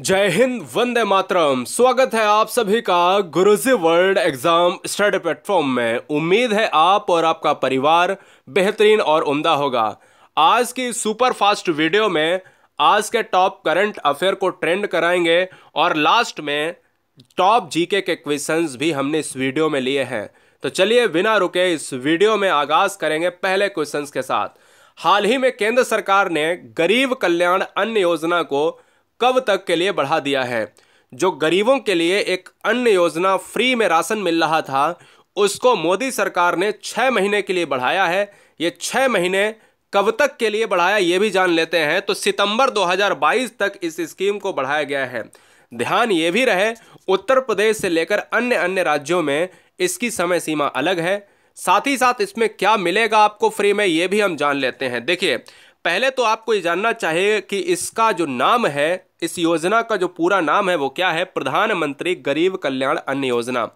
जय हिंद वंदे मातरम स्वागत है आप सभी का Guruji world exam study platform में उम्मीद है आप और आपका परिवार बेहतरीन और उम्दा होगा आज की सुपर फास्ट वीडियो में आज के टॉप करंट अफेयर को ट्रेंड कराएंगे और लास्ट में टॉप जीके के क्वेश्चंस भी हमने इस वीडियो में लिए हैं तो चलिए बिना रुके इस वीडियो में आगाज करेंगे पहले क्वेश्चन के साथ हाल ही में केंद्र सरकार ने गरीब कल्याण अन्न योजना को कब तक के लिए बढ़ा दिया है जो गरीबों के लिए एक अन्य योजना फ्री में राशन मिल रहा था उसको मोदी सरकार ने छः महीने के लिए बढ़ाया है ये छः महीने कब तक के लिए बढ़ाया ये भी जान लेते हैं तो सितंबर 2022 तक इस स्कीम को बढ़ाया गया है ध्यान ये भी रहे उत्तर प्रदेश से लेकर अन्य अन्य राज्यों में इसकी समय सीमा अलग है साथ ही साथ इसमें क्या मिलेगा आपको फ्री में ये भी हम जान लेते हैं देखिए पहले तो आपको ये जानना चाहिए कि इसका जो नाम है इस योजना का जो पूरा नाम है वो क्या है प्रधानमंत्री गरीब कल्याण अन्न योजना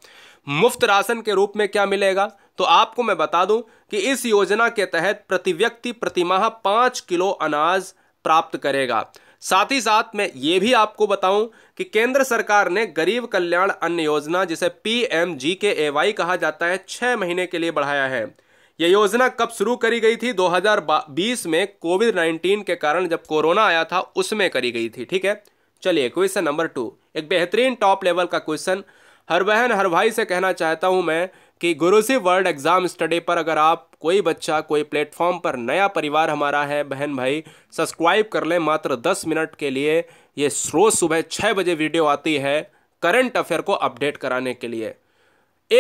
मुफ्त राशन के रूप में क्या मिलेगा तो आपको मैं बता दूं कि इस योजना के तहत प्रति व्यक्ति प्रतिमाह पांच किलो अनाज प्राप्त करेगा साथ ही साथ मैं ये भी आपको बताऊं कि केंद्र सरकार ने गरीब कल्याण अन्न योजना जिसे पी एम जी के ए वाई कहा जाता है छह महीने के लिए बढ़ाया है यह योजना कब शुरू करी गई थी 2020 में कोविड 19 के कारण जब कोरोना आया था उसमें करी गई थी ठीक है चलिए क्वेश्चन नंबर टू एक बेहतरीन टॉप लेवल का क्वेश्चन हर बहन हर भाई से कहना चाहता हूं मैं कि गुरुजी वर्ल्ड एग्ज़ाम स्टडी पर अगर आप कोई बच्चा कोई प्लेटफॉर्म पर नया परिवार हमारा है बहन भाई सब्सक्राइब कर लें मात्र दस मिनट के लिए ये रोज़ सुबह छः बजे वीडियो आती है करंट अफेयर को अपडेट कराने के लिए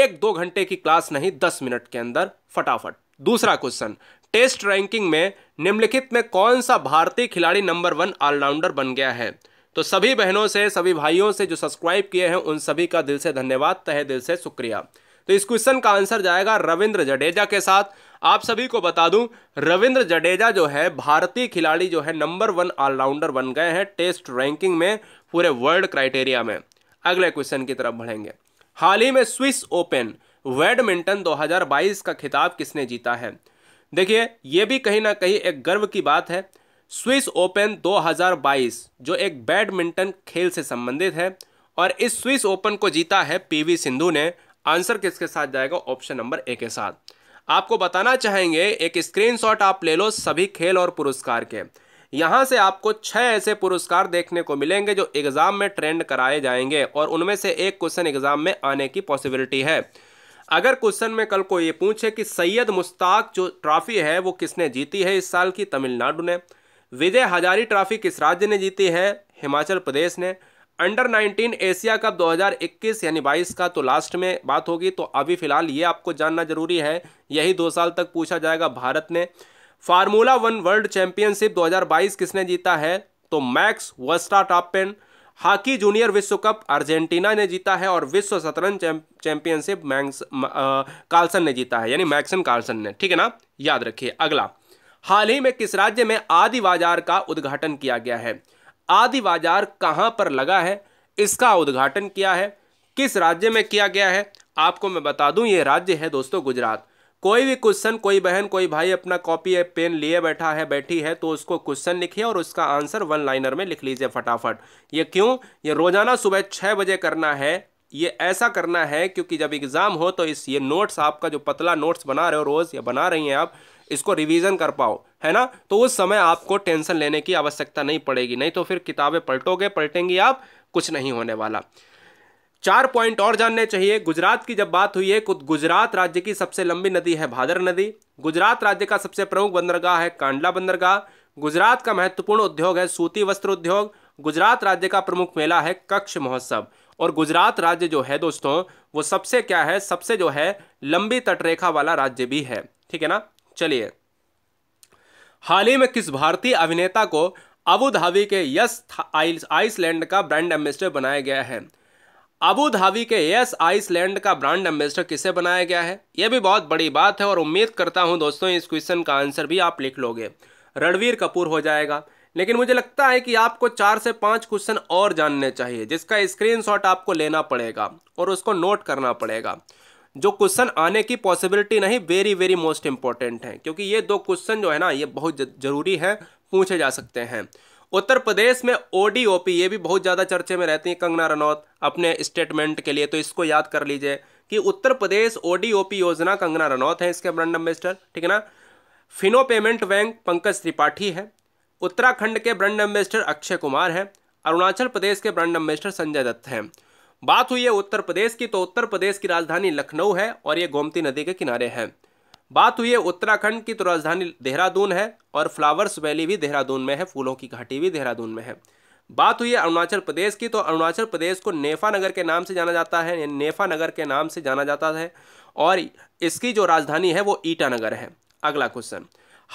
एक दो घंटे की क्लास नहीं दस मिनट के अंदर फटाफट दूसरा क्वेश्चन टेस्ट रैंकिंग में निम्नलिखित में कौन सा भारतीय खिलाड़ी नंबर वन ऑलराउंडर बन गया है तो सभी बहनों से सभी भाइयों से जो सब्सक्राइब किए हैं उन सभी का दिल से धन्यवाद तहे दिल से शुक्रिया तो इस क्वेश्चन का आंसर जाएगा रविंद्र जडेजा के साथ आप सभी को बता दूं रविंद्र जडेजा जो है भारतीय खिलाड़ी जो है नंबर वन ऑलराउंडर बन गए हैं टेस्ट रैंकिंग में पूरे वर्ल्ड क्राइटेरिया में अगले क्वेश्चन की तरफ बढ़ेंगे हाल ही में स्विस ओपन वेडमिंटन 2022 का खिताब किसने जीता है देखिए ये भी कहीं ना कहीं एक गर्व की बात है स्विस ओपन 2022 जो एक बैडमिंटन खेल से संबंधित है और इस स्विस ओपन को जीता है पीवी सिंधु ने आंसर किसके साथ जाएगा ऑप्शन नंबर ए के साथ आपको बताना चाहेंगे एक स्क्रीनशॉट आप ले लो सभी खेल और पुरस्कार के यहाँ से आपको छह ऐसे पुरस्कार देखने को मिलेंगे जो एग्ज़ाम में ट्रेंड कराए जाएंगे और उनमें से एक क्वेश्चन एग्ज़ाम में आने की पॉसिबिलिटी है अगर क्वेश्चन में कल को ये पूछे कि सैयद मुश्ताक जो ट्रॉफी है वो किसने जीती है इस साल की तमिलनाडु ने विजय हजारी ट्रॉफी किस राज्य ने जीती है हिमाचल प्रदेश ने अंडर 19 एशिया कप 2021 यानी 22 का तो लास्ट में बात होगी तो अभी फिलहाल ये आपको जानना जरूरी है यही दो साल तक पूछा जाएगा भारत ने फार्मूला वन वर्ल्ड चैंपियनशिप 2022 किसने जीता है तो मैक्स वस्टा टापेन हॉकी जूनियर विश्व कप अर्जेंटीना ने जीता है और विश्व शतरंज चैंपियनशिप मैक्स कार्लसन ने जीता है यानी मैक्सन कार्लसन ने ठीक है ना याद रखिए अगला हाल ही में किस राज्य में आदि बाजार का उद्घाटन किया गया है आदि बाजार कहाँ पर लगा है इसका उद्घाटन किया है किस राज्य में किया गया है आपको मैं बता दूं ये राज्य है दोस्तों गुजरात कोई भी क्वेश्चन कोई बहन कोई भाई अपना कॉपी या पेन लिए बैठा है बैठी है तो उसको क्वेश्चन लिखिए और उसका आंसर वन लाइनर में लिख लीजिए फटाफट ये क्यों ये रोजाना सुबह छः बजे करना है ये ऐसा करना है क्योंकि जब एग्ज़ाम हो तो इस ये नोट्स आपका जो पतला नोट्स बना रहे हो रोज़ या बना रही हैं आप इसको रिवीजन कर पाओ है ना तो उस समय आपको टेंशन लेने की आवश्यकता नहीं पड़ेगी नहीं तो फिर किताबें पलटोगे पलटेंगी आप कुछ नहीं होने वाला चार पॉइंट और जानने चाहिए गुजरात की जब बात हुई है गुजरात राज्य की सबसे लंबी नदी है भादर नदी गुजरात राज्य का सबसे प्रमुख बंदरगाह है कांडला बंदरगाह गुजरात का महत्वपूर्ण उद्योग है सूती वस्त्र उद्योग गुजरात राज्य का प्रमुख मेला है कक्ष महोत्सव और गुजरात राज्य जो है दोस्तों वो सबसे क्या है सबसे जो है लंबी तटरेखा वाला राज्य भी है ठीक है ना चलिए हाल ही में किस भारतीय अभिनेता को Abu Dhabi Yas Island का ब्रांड एम्बेसडर बनाया गया है Abu Dhabi Yas Island का ब्रांड एम्बेसडर किसे बनाया गया है यह भी बहुत बड़ी बात है और उम्मीद करता हूं दोस्तों इस क्वेश्चन का आंसर भी आप लिख लोगे रणवीर कपूर हो जाएगा लेकिन मुझे लगता है कि आपको चार से पाँच क्वेश्चन और जानने चाहिए जिसका स्क्रीनशॉट आपको लेना पड़ेगा और उसको नोट करना पड़ेगा जो क्वेश्चन आने की पॉसिबिलिटी नहीं वेरी वेरी मोस्ट इंपॉर्टेंट है क्योंकि ये दो क्वेश्चन जो है ना ये बहुत जरूरी है पूछे जा सकते हैं उत्तर प्रदेश में ओडीओपी ये भी बहुत ज़्यादा चर्चे में रहती है कंगना रनौत अपने स्टेटमेंट के लिए तो इसको याद कर लीजिए कि उत्तर प्रदेश ओडीओपी योजना कंगना रनौत है इसके ब्रांड एम्बेसडर ठीक है ना Fino payment bank Pankaj Tripathi है उत्तराखंड के ब्रांड एम्बेसडर अक्षय कुमार हैं अरुणाचल प्रदेश के ब्रांड एम्बेसडर संजय दत्त हैं बात हुई है उत्तर प्रदेश की तो उत्तर प्रदेश की राजधानी लखनऊ है और ये गोमती नदी के किनारे हैं बात हुई है उत्तराखंड की तो राजधानी देहरादून है और फ्लावर्स वैली भी देहरादून में है फूलों की घाटी भी देहरादून में है बात हुई है अरुणाचल प्रदेश की तो अरुणाचल प्रदेश को नेफा नगर के नाम से जाना जाता है नेफा नगर के नाम से जाना जाता है और इसकी जो राजधानी है वो ईटानगर है अगला क्वेश्चन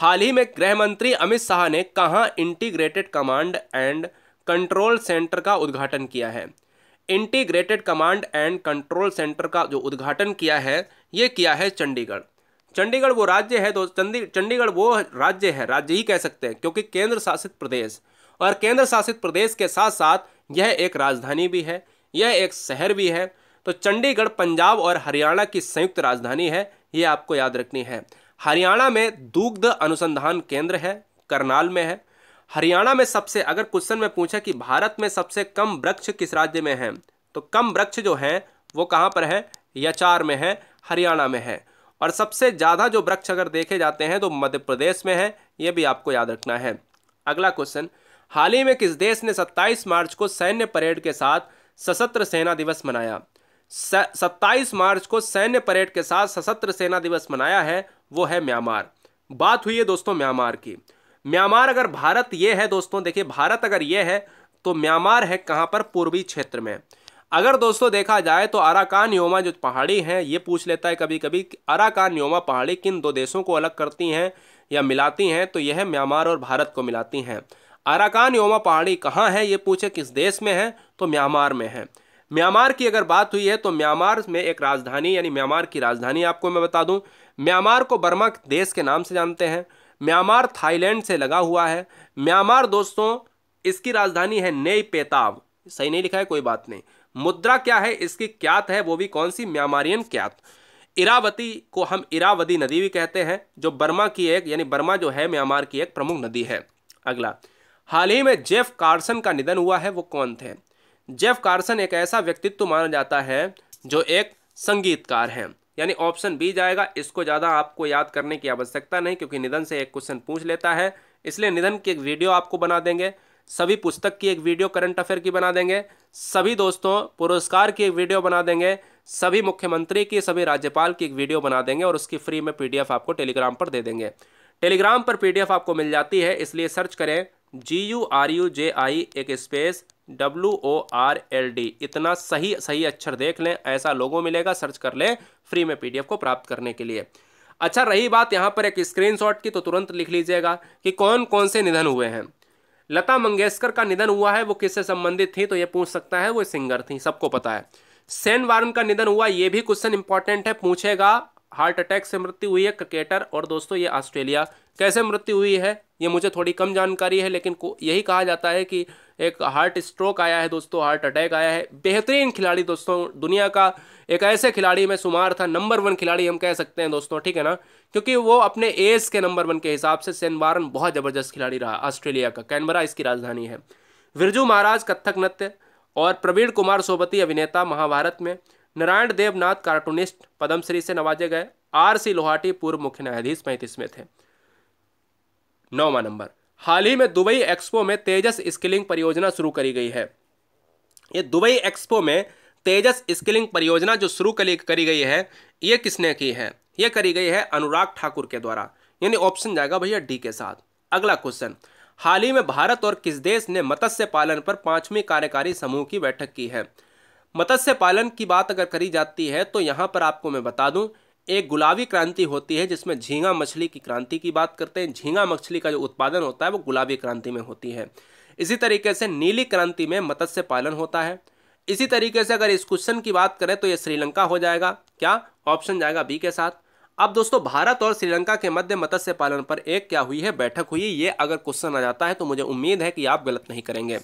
हाल ही में गृह मंत्री अमित शाह ने कहाँ integrated command and control centre का उद्घाटन किया है integrated command and control centre का जो उद्घाटन किया है ये किया है चंडीगढ़ चंडीगढ़ वो राज्य है तो चंडी चंडीगढ़ वो राज्य है राज्य ही कह सकते हैं क्योंकि केंद्र शासित प्रदेश और केंद्र शासित प्रदेश के साथ साथ यह एक राजधानी भी है यह एक शहर भी है तो चंडीगढ़ पंजाब और हरियाणा की संयुक्त राजधानी है ये आपको याद रखनी है हरियाणा में दुग्ध अनुसंधान केंद्र है करनाल में है हरियाणा में सबसे अगर क्वेश्चन में पूछा कि भारत में सबसे कम वृक्ष किस राज्य में है तो कम वृक्ष जो हैं वो कहाँ पर है यचार में है हरियाणा में है और सबसे ज़्यादा जो वृक्ष अगर देखे जाते हैं तो मध्य प्रदेश में है ये भी आपको याद रखना है अगला क्वेश्चन हाल ही में किस देश ने 27 मार्च को सैन्य परेड के साथ सशस्त्र सेना दिवस मनाया सत्ताईस मार्च को सैन्य परेड के साथ सशस्त्र सेना दिवस मनाया है वो है म्यांमार बात हुई है दोस्तों म्यांमार की म्यांमार अगर भारत ये है दोस्तों देखिए भारत अगर ये है तो म्यांमार है कहाँ पर पूर्वी क्षेत्र में अगर दोस्तों देखा जाए तो अराकान योमा जो पहाड़ी हैं ये पूछ लेता है कभी कभी अराकान योमा पहाड़ी किन दो देशों को अलग करती हैं या मिलाती हैं तो यह म्यांमार और भारत को मिलाती हैं अराकान योमा पहाड़ी कहाँ है ये पूछे किस देश में है तो म्यांमार में है म्यांमार की अगर बात हुई है तो म्यांमार में एक राजधानी यानी म्यांमार की राजधानी आपको मैं बता दूँ म्यांमार को बर्मा देश के नाम से जानते हैं म्यांमार थाईलैंड से लगा हुआ है म्यांमार दोस्तों इसकी राजधानी है नई पेताव सही नहीं लिखा है कोई बात नहीं मुद्रा क्या है इसकी क्यात है वो भी कौन सी म्यांमारियन क्यात इरावती को हम इरावदी नदी भी कहते हैं जो बर्मा की एक यानी बर्मा जो है म्यांमार की एक प्रमुख नदी है अगला हाल ही में जेफ कार्सन का निधन हुआ है वो कौन थे जेफ कार्सन एक ऐसा व्यक्तित्व माना जाता है जो एक संगीतकार है यानी ऑप्शन बी जाएगा इसको ज़्यादा आपको याद करने की आवश्यकता नहीं क्योंकि निधन से एक क्वेश्चन पूछ लेता है इसलिए निधन की एक वीडियो आपको बना देंगे सभी पुस्तक की एक वीडियो करंट अफेयर की बना देंगे सभी दोस्तों पुरस्कार की एक वीडियो बना देंगे सभी मुख्यमंत्री की सभी राज्यपाल की एक वीडियो बना देंगे और उसकी फ्री में पीडीएफ आपको टेलीग्राम पर दे देंगे टेलीग्राम पर पीडीएफ आपको मिल जाती है इसलिए सर्च करें G U R U J I एक space W O R L D इतना सही सही अक्षर देख लें ऐसा लोगों मिलेगा सर्च कर लें फ्री में पीडीएफ को प्राप्त करने के लिए अच्छा रही बात यहाँ पर एक स्क्रीन की तो तुरंत लिख लीजिएगा कि कौन कौन से निधन हुए हैं लता मंगेशकर का निधन हुआ है वो किससे संबंधित थी तो ये पूछ सकता है वो सिंगर थी सबको पता है सेन वार्न का निधन हुआ ये भी क्वेश्चन इंपॉर्टेंट है पूछेगा हार्ट अटैक से मृत्यु हुई है क्रिकेटर और दोस्तों ये ऑस्ट्रेलिया कैसे मृत्यु हुई है ये मुझे थोड़ी कम जानकारी है लेकिन यही कहा जाता है कि एक हार्ट स्ट्रोक आया है दोस्तों हार्ट अटैक आया है बेहतरीन खिलाड़ी दोस्तों दुनिया का एक ऐसे खिलाड़ी में शुमार था नंबर वन खिलाड़ी हम कह सकते हैं दोस्तों ठीक है ना क्योंकि वो अपने एज के नंबर वन के हिसाब से सेन वारन बहुत ज़बरदस्त खिलाड़ी रहा ऑस्ट्रेलिया का कैनबरा इसकी राजधानी है विरजू महाराज कत्थक नृत्य और प्रवीण कुमार सोबती अभिनेता महाभारत में नारायण देवनाथ कार्टूनिस्ट पद्मश्री से नवाजे गए आर सी लोहाटी पूर्व मुख्य न्यायाधीश पैंतीस में थे नौवा नंबर हाल ही में दुबई एक्सपो में तेजस स्किलिंग परियोजना शुरू करी गई है ये दुबई एक्सपो में तेजस स्किलिंग परियोजना जो शुरू करी गई है ये किसने की है ये करी गई है अनुराग ठाकुर के द्वारा यानी ऑप्शन जाएगा भैया डी के साथ अगला क्वेश्चन हाल ही में भारत और किस देश ने मत्स्य पालन पर पांचवी कार्यकारी समूह की बैठक की है मत्स्य पालन की बात अगर करी जाती है तो यहाँ पर आपको मैं बता दूं एक गुलाबी क्रांति होती है जिसमें झींगा मछली की क्रांति की बात करते हैं झींगा मछली का जो उत्पादन होता है वो गुलाबी क्रांति में होती है इसी तरीके से नीली क्रांति में मत्स्य पालन होता है इसी तरीके से अगर इस क्वेश्चन की बात करें तो ये श्रीलंका हो जाएगा क्या ऑप्शन जाएगा बी के साथ अब दोस्तों भारत और श्रीलंका के मध्य मत्स्य पालन पर एक क्या हुई है बैठक हुई ये अगर क्वेश्चन आ जाता है तो मुझे उम्मीद है कि आप गलत नहीं करेंगे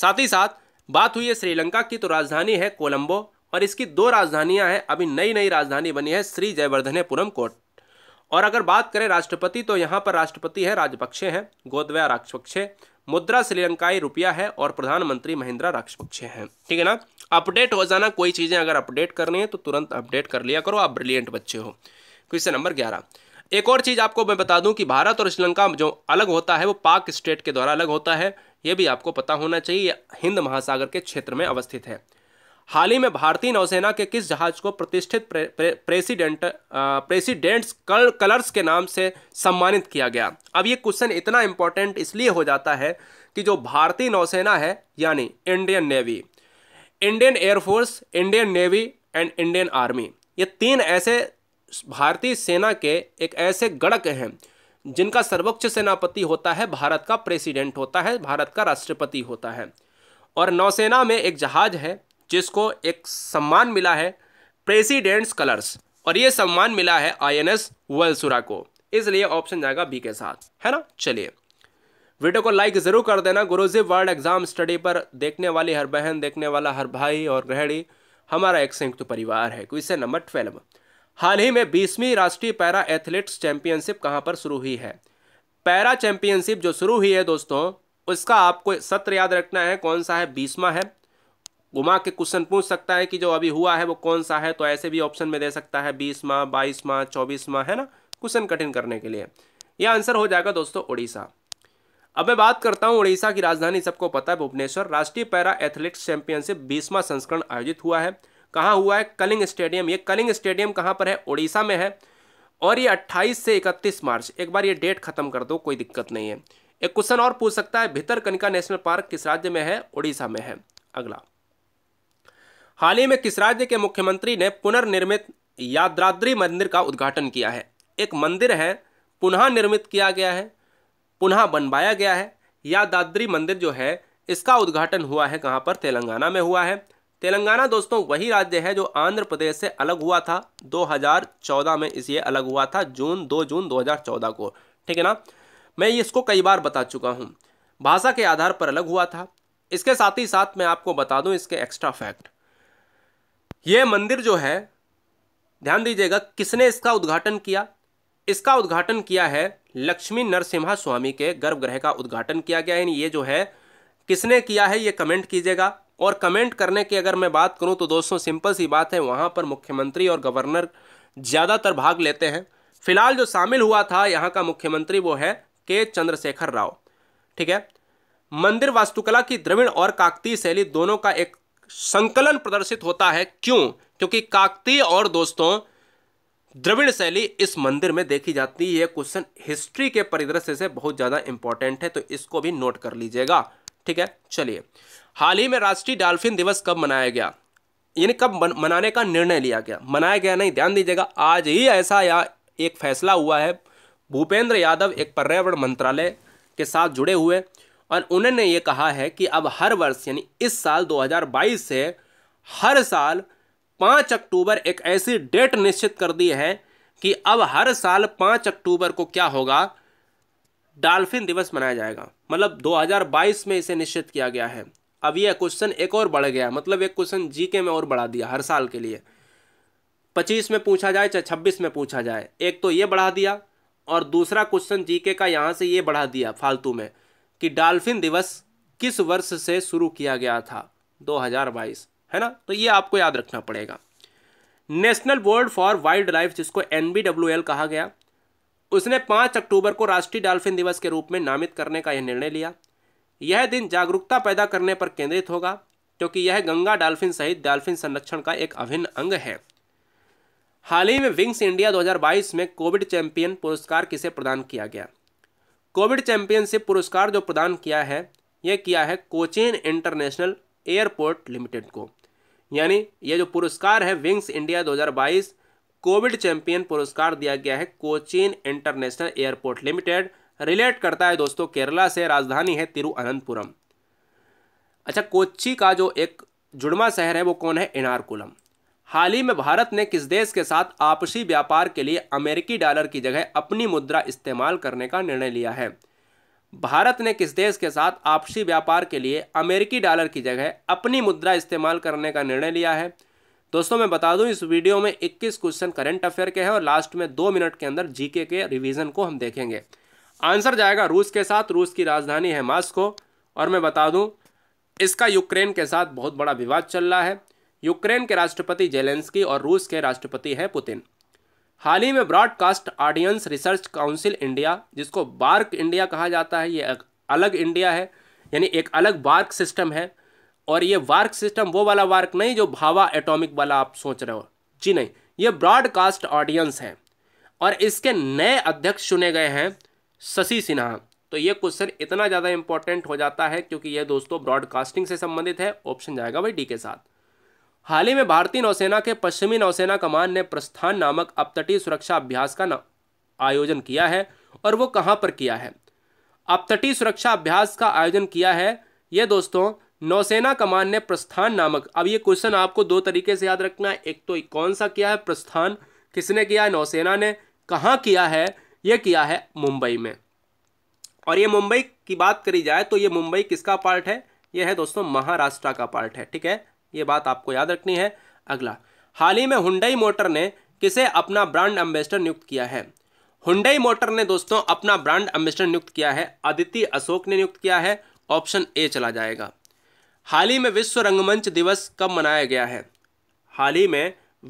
साथ ही साथ बात हुई है श्रीलंका की तो राजधानी है कोलंबो और इसकी दो राजधानियां हैं अभी नई नई राजधानी बनी है श्री जयवर्धनेपुरम कोट और अगर बात करें राष्ट्रपति तो यहाँ पर राष्ट्रपति है राजपक्षे हैं गोदवया राजपक्षे मुद्रा श्रीलंकाई रुपया है और प्रधानमंत्री महिंद्रा राजपक्षे हैं ठीक है ना अपडेट हो जाना कोई चीज़ें अगर अपडेट करनी है तो तुरंत अपडेट कर लिया करो आप ब्रिलियंट बच्चे हो क्वेश्चन नंबर ग्यारह एक और चीज़ आपको मैं बता दूं कि भारत और श्रीलंका जो अलग होता है वो पाक स्टेट के द्वारा अलग होता है ये भी आपको पता होना चाहिए हिंद महासागर के क्षेत्र में अवस्थित है हाल ही में भारतीय नौसेना के किस जहाज को प्रतिष्ठित pre, pre, president presidents col, colours के नाम से सम्मानित किया गया अब ये क्वेश्चन इतना इम्पोर्टेंट इसलिए हो जाता है कि जो भारतीय नौसेना है यानी Indian navy Indian air force Indian navy and Indian army ये तीन ऐसे भारतीय सेना के एक ऐसे गणक हैं जिनका सर्वोच्च सेनापति होता है भारत का प्रेसिडेंट होता है भारत का राष्ट्रपति होता है और नौसेना में एक जहाज है जिसको एक सम्मान मिला है प्रेसिडेंट्स कलर्स और ये सम्मान मिला है आई एन एस वलसुरा को इसलिए ऑप्शन जाएगा बी के साथ है ना चलिए वीडियो को लाइक ज़रूर कर देना गुरुजीव वर्ल्ड एग्जाम स्टडी पर देखने वाली हर बहन देखने वाला हर भाई और गृहणी हमारा एक संयुक्त परिवार है क्वेश्चन नंबर ट्वेल्व हाल ही में बीसवीं राष्ट्रीय पैरा एथलीट्स चैंपियनशिप कहाँ पर शुरू हुई है पैरा चैंपियनशिप जो शुरू हुई है दोस्तों उसका आपको सत्र याद रखना है कौन सा है बीसवा है घुमा के क्वेश्चन पूछ सकता है कि जो अभी हुआ है वो कौन सा है तो ऐसे भी ऑप्शन में दे सकता है बीस माह बाईस माह चौबीस माह है ना क्वेश्चन कठिन करने के लिए यह आंसर हो जाएगा दोस्तों उड़ीसा अब मैं बात करता हूँ उड़ीसा की राजधानी सबको पता है भुवनेश्वर राष्ट्रीय पैरा एथलेटिक्स चैंपियनशिप बीसवा संस्करण आयोजित हुआ है कहाँ हुआ है कलिंग स्टेडियम ये कलिंग स्टेडियम कहाँ पर है उड़ीसा में है और ये 28 से 31 मार्च एक बार ये डेट खत्म कर दो कोई दिक्कत नहीं है एक क्वेश्चन और पूछ सकता है भितर कनिका नेशनल पार्क किस राज्य में है उड़ीसा में है अगला हाल ही में किस राज्य के मुख्यमंत्री ने पुनर्निर्मित याद्राद्री मंदिर का उद्घाटन किया है एक मंदिर है पुनः निर्मित किया गया है पुनः बनवाया गया है यादाद्री मंदिर जो है इसका उद्घाटन हुआ है कहाँ पर तेलंगाना में हुआ है तेलंगाना दोस्तों वही राज्य है जो आंध्र प्रदेश से अलग हुआ था 2014 में इसलिए अलग हुआ था जून 2 जून 2014 को ठीक है ना मैं इसको कई बार बता चुका हूँ भाषा के आधार पर अलग हुआ था इसके साथ ही साथ मैं आपको बता दूँ इसके एक्स्ट्रा फैक्ट यह मंदिर जो है ध्यान दीजिएगा किसने इसका उद्घाटन किया इसका उद्घाटन किया है लक्ष्मी नरसिम्हा स्वामी के गर्भगृह का उद्घाटन किया गया है ये जो है किसने किया है ये कमेंट कीजिएगा और कमेंट करने की अगर मैं बात करूं तो दोस्तों सिंपल सी बात है वहां पर मुख्यमंत्री और गवर्नर ज़्यादातर भाग लेते हैं फिलहाल जो शामिल हुआ था यहाँ का मुख्यमंत्री वो है के चंद्रशेखर राव ठीक है मंदिर वास्तुकला की द्रविण और काकतीय शैली दोनों का एक संकलन प्रदर्शित होता है क्यों क्योंकि काकतीय और दोस्तों द्रविड़ शैली इस मंदिर में देखी जाती है क्वेश्चन हिस्ट्री के परिदृश्य से बहुत ज़्यादा इंपॉर्टेंट है तो इसको भी नोट कर लीजिएगा ठीक है चलिए हाल ही में राष्ट्रीय डाल्फिन दिवस कब मनाया गया यानी कब मनाने का निर्णय लिया गया मनाया गया नहीं ध्यान दीजिएगा आज ही ऐसा या एक फैसला हुआ है भूपेंद्र यादव एक पर्यावरण मंत्रालय के साथ जुड़े हुए और उन्होंने ये कहा है कि अब हर वर्ष यानी इस साल 2022 से हर साल पाँच अक्टूबर एक ऐसी डेट निश्चित कर दी है कि अब हर साल पाँच अक्टूबर को क्या होगा डाल्फिन दिवस मनाया जाएगा मतलब 2022 में इसे निश्चित किया गया है अब यह क्वेश्चन एक और बढ़ गया मतलब एक क्वेश्चन जीके में और बढ़ा दिया हर साल के लिए पच्चीस में पूछा जाए चाहे छब्बीस में पूछा जाए एक तो ये बढ़ा दिया और दूसरा क्वेश्चन जीके का यहाँ से ये बढ़ा दिया फालतू में कि डॉल्फिन दिवस किस वर्ष से शुरू किया गया था 2022 है ना तो ये आपको याद रखना पड़ेगा national board for wildlife जिसको एन कहा गया उसने 5 अक्टूबर को राष्ट्रीय डाल्फिन दिवस के रूप में नामित करने का यह निर्णय लिया यह दिन जागरूकता पैदा करने पर केंद्रित होगा क्योंकि यह गंगा डाल्फिन सहित डाल्फिन संरक्षण का एक अभिन्न अंग है हाल ही में विंग्स इंडिया 2022 में कोविड चैंपियन पुरस्कार किसे प्रदान किया गया कोविड चैंपियनशिप पुरस्कार जो प्रदान किया है यह किया है कोचीन इंटरनेशनल एयरपोर्ट लिमिटेड को यानी यह जो पुरस्कार है विंग्स इंडिया 2022 कोविड चैंपियन पुरस्कार दिया गया है Cochin international airport limited relate करता है दोस्तों केरला से राजधानी है तिरुअनंतपुरम अच्छा कोची का जो एक जुड़वा शहर है वो कौन है एनारकुलम हाल ही में भारत ने किस देश के साथ आपसी व्यापार के लिए अमेरिकी डॉलर की जगह अपनी मुद्रा इस्तेमाल करने का निर्णय लिया है भारत ने किस देश के साथ आपसी व्यापार के लिए अमेरिकी डॉलर की जगह अपनी मुद्रा इस्तेमाल करने का निर्णय लिया है दोस्तों मैं बता दूं इस वीडियो में 21 क्वेश्चन करंट अफेयर के हैं और लास्ट में दो मिनट के अंदर जीके के रिवीजन को हम देखेंगे आंसर जाएगा रूस के साथ रूस की राजधानी है मास्को और मैं बता दूं इसका यूक्रेन के साथ बहुत बड़ा विवाद चल रहा है यूक्रेन के राष्ट्रपति जेलेंस्की और रूस के राष्ट्रपति हैं पुतिन हाल ही में broadcast audience research council India जिसको बार्क इंडिया कहा जाता है ये अलग इंडिया है यानी एक अलग बार्क सिस्टम है और ये वार्क सिस्टम वो वाला वार्क नहीं जो भावा एटॉमिक वाला आप सोच रहे हो जी नहीं ये ब्रॉडकास्ट ऑडियंस है और इसके नए अध्यक्ष चुने गए हैं शशि सिन्हा तो ये क्वेश्चन इतना ज़्यादा इंपॉर्टेंट हो जाता है क्योंकि ये दोस्तों ब्रॉडकास्टिंग से संबंधित है ऑप्शन जाएगा भाई डी के साथ हाल ही में भारतीय नौसेना के पश्चिमी नौसेना कमान ने प्रस्थान नामक अपतटीय सुरक्षा अभ्यास का आयोजन किया है और वो कहाँ पर किया है अपतटीय सुरक्षा अभ्यास का आयोजन किया है ये दोस्तों नौसेना कमान ने प्रस्थान नामक अब ये क्वेश्चन आपको दो तरीके से याद रखना है एक तो कौन सा किया है प्रस्थान किसने किया है नौसेना ने कहाँ किया है ये किया है मुंबई में और ये मुंबई की बात करी जाए तो ये मुंबई किसका पार्ट है ये है दोस्तों महाराष्ट्र का पार्ट है ठीक है ये बात आपको याद रखनी है अगला हाल ही में हुंडई मोटर ने किसे अपना ब्रांड एम्बेसडर नियुक्त किया है हुंडई मोटर ने दोस्तों अपना ब्रांड एम्बेसडर नियुक्त किया है आदित्य अशोक ने नियुक्त किया है ऑप्शन ए चला जाएगा हाल ही में विश्व रंगमंच दिवस कब मनाया गया है हाल ही में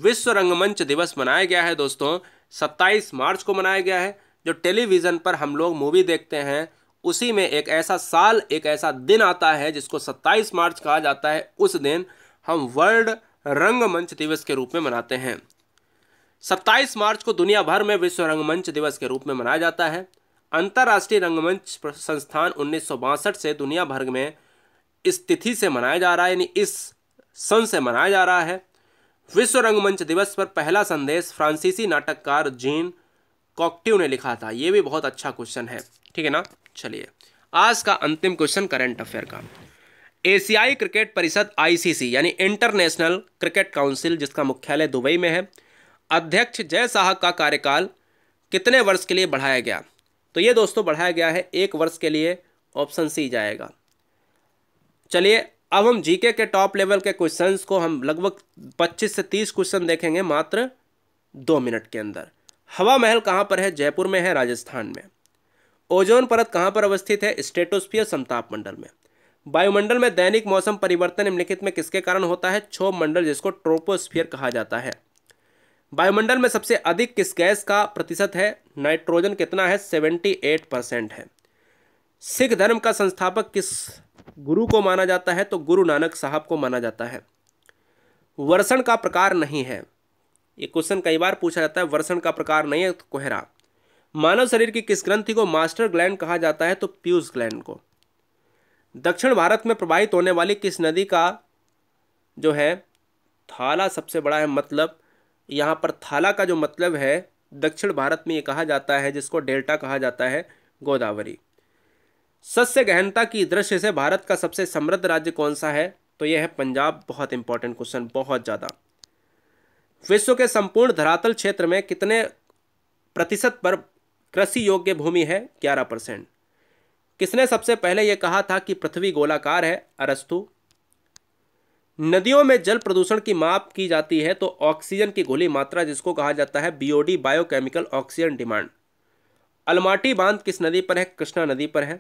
विश्व रंगमंच दिवस मनाया गया है दोस्तों 27 मार्च को मनाया गया है जो टेलीविज़न पर हम लोग मूवी देखते हैं उसी में एक ऐसा साल एक ऐसा दिन आता है जिसको 27 मार्च कहा जाता है उस दिन हम वर्ल्ड रंगमंच दिवस के रूप में मनाते हैं 27 मार्च को दुनिया भर में विश्व रंगमंच दिवस के रूप में मनाया जाता है अंतर्राष्ट्रीय रंगमंच संस्थान उन्नीस से दुनिया भर में इस तिथि से मनाया जा रहा है यानी इस सन से मनाया जा रहा है विश्व रंगमंच दिवस पर पहला संदेश फ्रांसीसी नाटककार जीन कॉक्टिव ने लिखा था ये भी बहुत अच्छा क्वेश्चन है ठीक है ना चलिए आज का अंतिम क्वेश्चन करंट अफेयर का एशियाई क्रिकेट परिषद आईसीसी यानी इंटरनेशनल क्रिकेट काउंसिल जिसका मुख्यालय दुबई में है अध्यक्ष जय शाह का कार्यकाल कितने वर्ष के लिए बढ़ाया गया तो ये दोस्तों बढ़ाया गया है एक वर्ष के लिए ऑप्शन सी जाएगा चलिए अब हम जीके के टॉप लेवल के क्वेश्चंस को हम लगभग 25 से 30 क्वेश्चन देखेंगे मात्र दो मिनट के अंदर हवा महल कहाँ पर है जयपुर में है राजस्थान में ओजोन परत कहाँ पर अवस्थित है स्टेटोस्फियर समताप मंडल में वायुमंडल में दैनिक मौसम परिवर्तन निम्नलिखित में किसके कारण होता है क्षोभ मंडल जिसको ट्रोपोस्फियर कहा जाता है वायुमंडल में सबसे अधिक किस गैस का प्रतिशत है नाइट्रोजन कितना है सेवेंटी एट परसेंट है सिख धर्म का संस्थापक किस गुरु को माना जाता है तो गुरु नानक साहब को माना जाता है वर्षण का प्रकार नहीं है ये क्वेश्चन कई बार पूछा जाता है वर्षण का प्रकार नहीं है तो कोहरा मानव शरीर की किस ग्रंथि को मास्टर ग्लैंड कहा जाता है तो पीयूष ग्लैंड को दक्षिण भारत में प्रवाहित होने वाली किस नदी का जो है थाला सबसे बड़ा है मतलब यहाँ पर थाला का जो मतलब है दक्षिण भारत में ये कहा जाता है जिसको डेल्टा कहा जाता है गोदावरी सस्य गहनता की दृश्य से भारत का सबसे समृद्ध राज्य कौन सा है तो यह है पंजाब बहुत इंपॉर्टेंट क्वेश्चन बहुत ज़्यादा विश्व के संपूर्ण धरातल क्षेत्र में कितने प्रतिशत पर कृषि योग्य भूमि है ग्यारह परसेंट किसने सबसे पहले यह कहा था कि पृथ्वी गोलाकार है अरस्तु नदियों में जल प्रदूषण की माप की जाती है तो ऑक्सीजन की गोली मात्रा जिसको कहा जाता है BOD biochemical oxygen demand Almatti बांध किस नदी पर है कृष्णा नदी पर है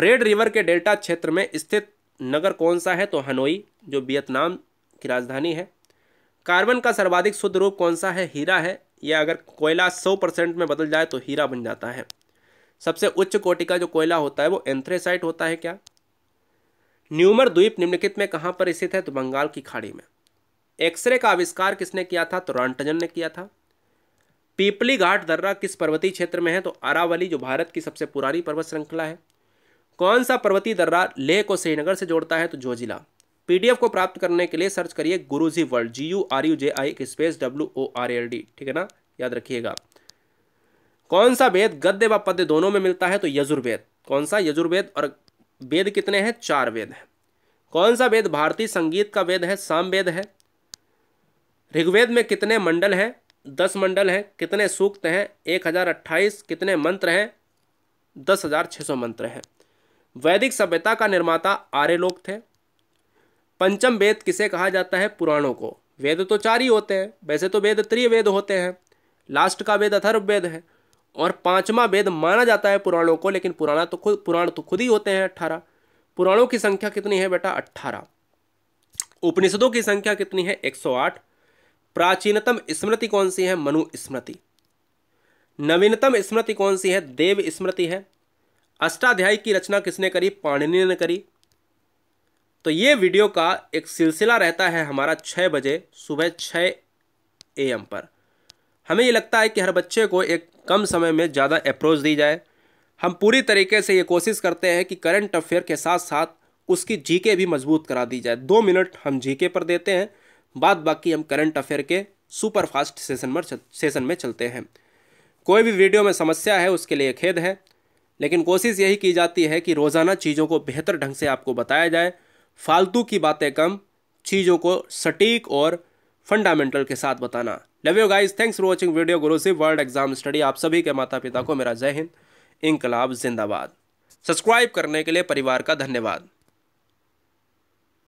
रेड रिवर के डेल्टा क्षेत्र में स्थित नगर कौन सा है तो हनोई जो वियतनाम की राजधानी है कार्बन का सर्वाधिक शुद्ध रूप कौन सा है हीरा है या अगर कोयला सौ परसेंट में बदल जाए तो हीरा बन जाता है सबसे उच्च कोटि का जो कोयला होता है वो एंथ्रेसाइट होता है क्या न्यूमर द्वीप निम्नलिखित में कहाँ पर स्थित है तो बंगाल की खाड़ी में एक्सरे का आविष्कार किसने किया था तो रॉन्टजन ने किया था पीपली घाट दर्रा किस पर्वतीय क्षेत्र में है तो अरावली जो भारत की सबसे पुरानी पर्वत श्रृंखला है कौन सा पर्वतीय दर्रा लेह को श्रीनगर से जोड़ता है तो जोजिला पीडीएफ को प्राप्त करने के लिए सर्च करिए Guruji world G U R U J I space W O R L D ठीक है ना याद रखिएगा कौन सा वेद गद्य व पद्य दोनों में मिलता है तो यजुर्वेद कौन सा यजुर्वेद और वेद कितने हैं चार वेद हैं कौन सा वेद भारतीय संगीत का वेद है साम वेद है ऋग्वेद में कितने मंडल हैं दस मंडल हैं कितने सूक्त हैं एक हज़ार अट्ठाईस कितने मंत्र हैं दस हज़ार छः सौ मंत्र हैं वैदिक सभ्यता का निर्माता आर्य लोग थे पंचम वेद किसे कहा जाता है पुराणों को वेद तो चार ही होते हैं वैसे तो वेद त्रिवेद होते हैं लास्ट का वेद अथर्व वेद है और पांचवा वेद माना जाता है पुराणों को लेकिन पुराना तो खुद पुराण तो खुद ही होते हैं अट्ठारह पुराणों की संख्या कितनी है बेटा अट्ठारह उपनिषदों की संख्या कितनी है एक सौ आठ प्राचीनतम स्मृति कौन सी है मनु स्मृति नवीनतम स्मृति कौन सी है देव स्मृति है अष्टाध्यायी की रचना किसने करी पाणिनि ने करी तो ये वीडियो का एक सिलसिला रहता है हमारा छः बजे सुबह छः ए एम पर हमें ये लगता है कि हर बच्चे को एक कम समय में ज़्यादा अप्रोच दी जाए हम पूरी तरीके से ये कोशिश करते हैं कि करंट अफेयर के साथ साथ उसकी जीके भी मजबूत करा दी जाए दो मिनट हम जीके पर देते हैं बाद बाकी हम करंट अफेयर के सुपर फास्ट सेशन में सेशन में चलते हैं कोई भी वीडियो में समस्या है उसके लिए खेद है लेकिन कोशिश यही की जाती है कि रोज़ाना चीज़ों को बेहतर ढंग से आपको बताया जाए फालतू की बातें कम चीज़ों को सटीक और फंडामेंटल के साथ बताना love you guys thanks for watching video Guruji world exam study आप सभी के माता पिता को मेरा जय हिंद इनकलाब जिंदाबाद सब्सक्राइब करने के लिए परिवार का धन्यवाद